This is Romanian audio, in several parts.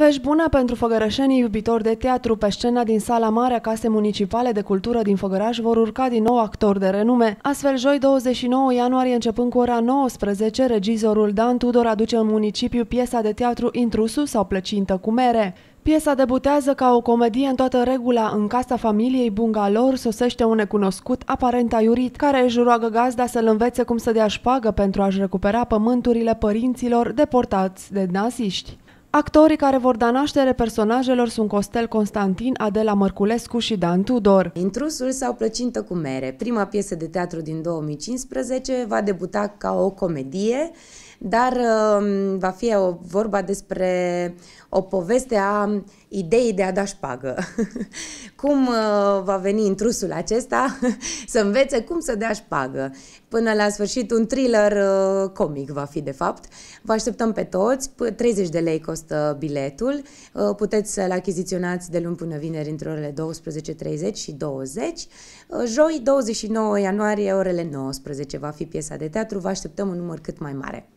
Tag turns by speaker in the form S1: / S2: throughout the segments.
S1: Vești bună pentru făgărășenii iubitori de teatru. Pe scena din sala mare a case Municipale de Cultură din Făgăraș vor urca din nou actori de renume. Astfel, joi 29 ianuarie, începând cu ora 19, regizorul Dan Tudor aduce în municipiu piesa de teatru Intrusul sau Plăcintă cu mere. Piesa debutează ca o comedie în toată regula. În casa familiei Bungalor sosește un necunoscut aparent aiurit, care își roagă gazda să-l învețe cum să dea șpagă pentru a-și recupera pământurile părinților deportați de naziști. Actorii care vor da naștere personajelor sunt Costel Constantin, Adela Mărculescu și Dan Tudor. Intrusul sau plăcintă cu mere, prima piesă de teatru din 2015, va debuta ca
S2: o comedie, dar um, va fi o, vorba despre o poveste a ideii de a da șpagă. cum uh, va veni intrusul acesta să învețe cum să dea șpagă. Până la sfârșit, un thriller uh, comic va fi, de fapt. Vă așteptăm pe toți, 30 de lei costă costă biletul. Uh, puteți să-l achiziționați de luni până vineri între orele 12.30 și 20. Uh, joi, 29 ianuarie, orele 19, va fi piesa de teatru. Vă așteptăm un număr cât mai mare.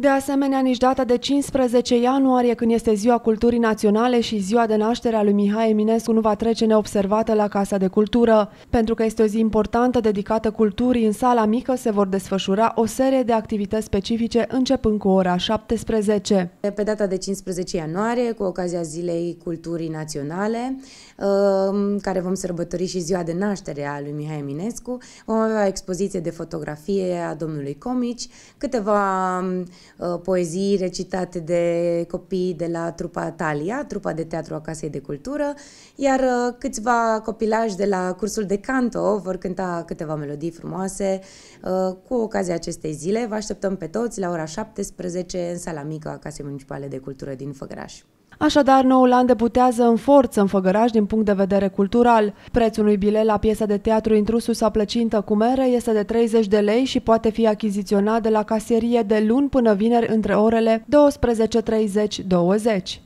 S1: De asemenea, nici data de 15 ianuarie, când este Ziua Culturii Naționale și ziua de naștere a lui Mihai Eminescu, nu va trece neobservată la Casa de Cultură. Pentru că este o zi importantă dedicată culturii, în sala mică se vor desfășura o serie de activități specifice începând cu ora 17.
S2: Pe data de 15 ianuarie, cu ocazia Zilei Culturii Naționale, um, care vom sărbători și ziua de naștere a lui Mihai Eminescu, vom avea o expoziție de fotografie a domnului Comici, câteva um, Uh, poezii recitate de copii de la trupa Talia, trupa de teatru a Casei de Cultură, iar uh, câțiva copilași de la cursul de canto vor cânta câteva melodii frumoase. Uh, cu ocazia acestei zile vă așteptăm pe toți la ora 17 în sala mică a Casei Municipale de Cultură din Făgăraș.
S1: Așadar, noul an debutează în forță în Făgăraș din punct de vedere cultural. Prețul unui bilet la piesa de teatru Intrusul sau Plăcintă cu mere este de 30 de lei și poate fi achiziționat de la casierie de luni până vineri între orele 12.30-20.